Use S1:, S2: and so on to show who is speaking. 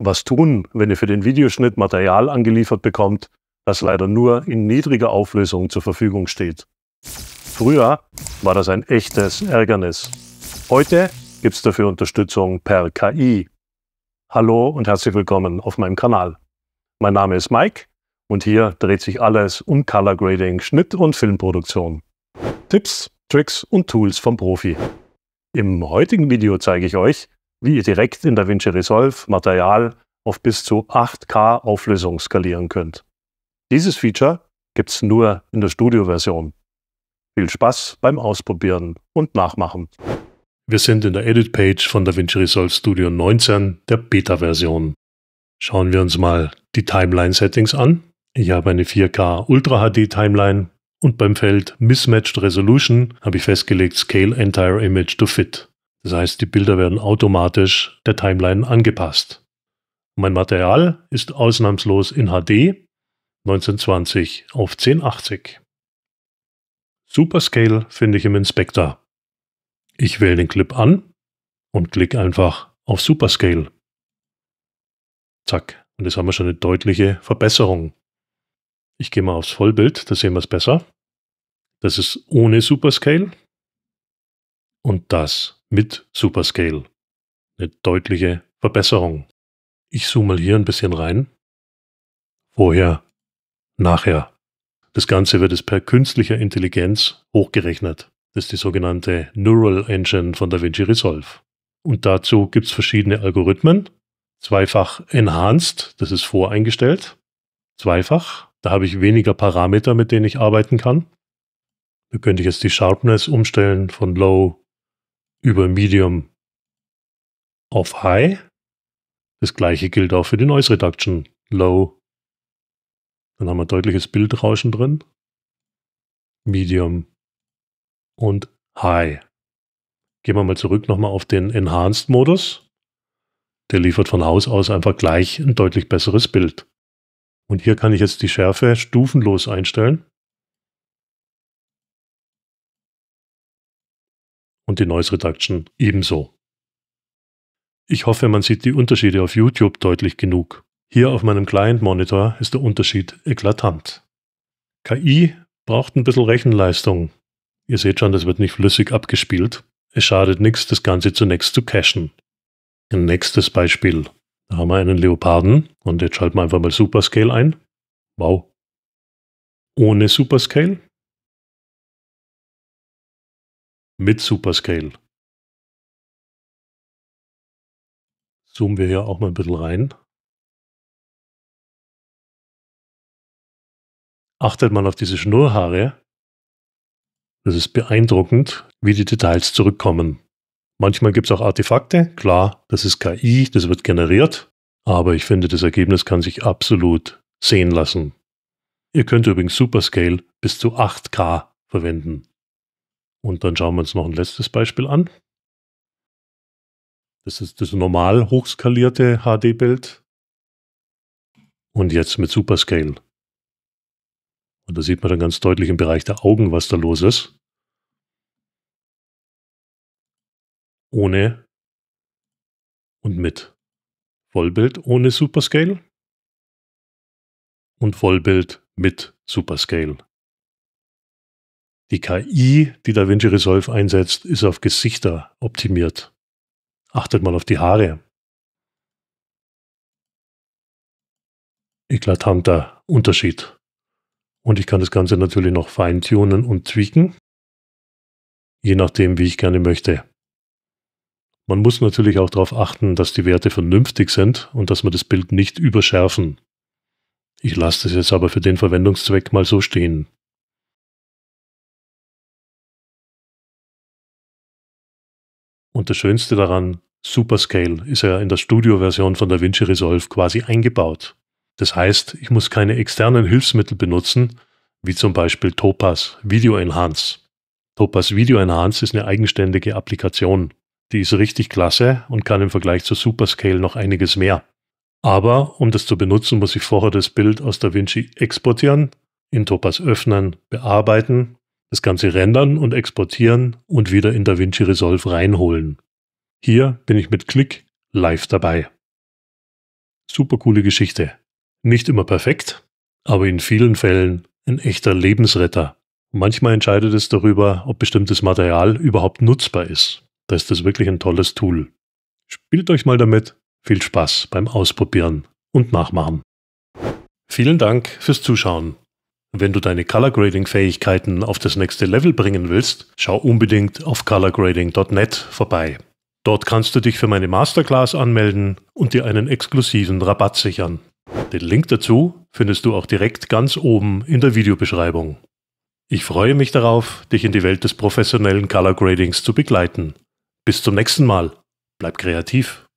S1: was tun, wenn ihr für den Videoschnitt Material angeliefert bekommt, das leider nur in niedriger Auflösung zur Verfügung steht. Früher war das ein echtes Ärgernis. Heute gibt es dafür Unterstützung per KI. Hallo und herzlich willkommen auf meinem Kanal. Mein Name ist Mike und hier dreht sich alles um Color Grading, Schnitt und Filmproduktion. Tipps, Tricks und Tools vom Profi. Im heutigen Video zeige ich euch, wie ihr direkt in der Vinci Resolve Material auf bis zu 8K Auflösung skalieren könnt. Dieses Feature gibt es nur in der Studio-Version. Viel Spaß beim Ausprobieren und Nachmachen. Wir sind in der Edit-Page von DaVinci Resolve Studio 19, der Beta-Version. Schauen wir uns mal die Timeline-Settings an. Ich habe eine 4K Ultra HD Timeline und beim Feld Mismatched Resolution habe ich festgelegt Scale Entire Image to Fit. Das heißt, die Bilder werden automatisch der Timeline angepasst. Mein Material ist ausnahmslos in HD 1920 auf 1080. Superscale finde ich im Inspector. Ich wähle den Clip an und klicke einfach auf Superscale. Zack, und jetzt haben wir schon eine deutliche Verbesserung. Ich gehe mal aufs Vollbild, da sehen wir es besser. Das ist ohne Superscale. Und das mit Superscale. Eine deutliche Verbesserung. Ich zoome mal hier ein bisschen rein. Vorher, nachher. Das Ganze wird es per künstlicher Intelligenz hochgerechnet. Das ist die sogenannte Neural Engine von DaVinci Resolve. Und dazu gibt es verschiedene Algorithmen. Zweifach Enhanced, das ist voreingestellt. Zweifach, da habe ich weniger Parameter, mit denen ich arbeiten kann. Da könnte ich jetzt die Sharpness umstellen von Low über Medium auf High. Das gleiche gilt auch für die Noise Reduction Low. Dann haben wir deutliches Bildrauschen drin. Medium und High. Gehen wir mal zurück nochmal auf den Enhanced Modus. Der liefert von Haus aus einfach gleich ein deutlich besseres Bild. Und hier kann ich jetzt die Schärfe stufenlos einstellen. die Noise Reduction ebenso. Ich hoffe, man sieht die Unterschiede auf YouTube deutlich genug. Hier auf meinem Client-Monitor ist der Unterschied eklatant. KI braucht ein bisschen Rechenleistung. Ihr seht schon, das wird nicht flüssig abgespielt. Es schadet nichts, das Ganze zunächst zu cachen. Ein nächstes Beispiel. Da haben wir einen Leoparden und jetzt schalten wir einfach mal Superscale ein. Wow. Ohne Superscale mit Superscale. Zoomen wir hier auch mal ein bisschen rein. Achtet mal auf diese Schnurhaare, das ist beeindruckend, wie die Details zurückkommen. Manchmal gibt es auch Artefakte, klar, das ist KI, das wird generiert, aber ich finde, das Ergebnis kann sich absolut sehen lassen. Ihr könnt übrigens Superscale bis zu 8K verwenden. Und dann schauen wir uns noch ein letztes Beispiel an. Das ist das normal hochskalierte HD-Bild. Und jetzt mit Superscale. Und da sieht man dann ganz deutlich im Bereich der Augen, was da los ist. Ohne und mit. Vollbild ohne Superscale und Vollbild mit Superscale. Die KI, die DaVinci Resolve einsetzt, ist auf Gesichter optimiert. Achtet mal auf die Haare. Eklatanter Unterschied. Und ich kann das Ganze natürlich noch feintunen und tweaken, je nachdem, wie ich gerne möchte. Man muss natürlich auch darauf achten, dass die Werte vernünftig sind und dass man das Bild nicht überschärfen. Ich lasse das jetzt aber für den Verwendungszweck mal so stehen. Und das Schönste daran, Superscale ist ja in der Studio-Version von DaVinci Resolve quasi eingebaut. Das heißt, ich muss keine externen Hilfsmittel benutzen, wie zum Beispiel Topaz Video Enhance. Topaz Video Enhance ist eine eigenständige Applikation. Die ist richtig klasse und kann im Vergleich zu Superscale noch einiges mehr. Aber um das zu benutzen, muss ich vorher das Bild aus DaVinci exportieren, in Topaz öffnen, bearbeiten das Ganze rendern und exportieren und wieder in DaVinci Resolve reinholen. Hier bin ich mit Klick live dabei. Super coole Geschichte. Nicht immer perfekt, aber in vielen Fällen ein echter Lebensretter. Manchmal entscheidet es darüber, ob bestimmtes Material überhaupt nutzbar ist. Da ist das wirklich ein tolles Tool. Spielt euch mal damit. Viel Spaß beim Ausprobieren und Nachmachen. Vielen Dank fürs Zuschauen. Wenn du deine Color Grading Fähigkeiten auf das nächste Level bringen willst, schau unbedingt auf colorgrading.net vorbei. Dort kannst du dich für meine Masterclass anmelden und dir einen exklusiven Rabatt sichern. Den Link dazu findest du auch direkt ganz oben in der Videobeschreibung. Ich freue mich darauf, dich in die Welt des professionellen Color Gradings zu begleiten. Bis zum nächsten Mal. Bleib kreativ.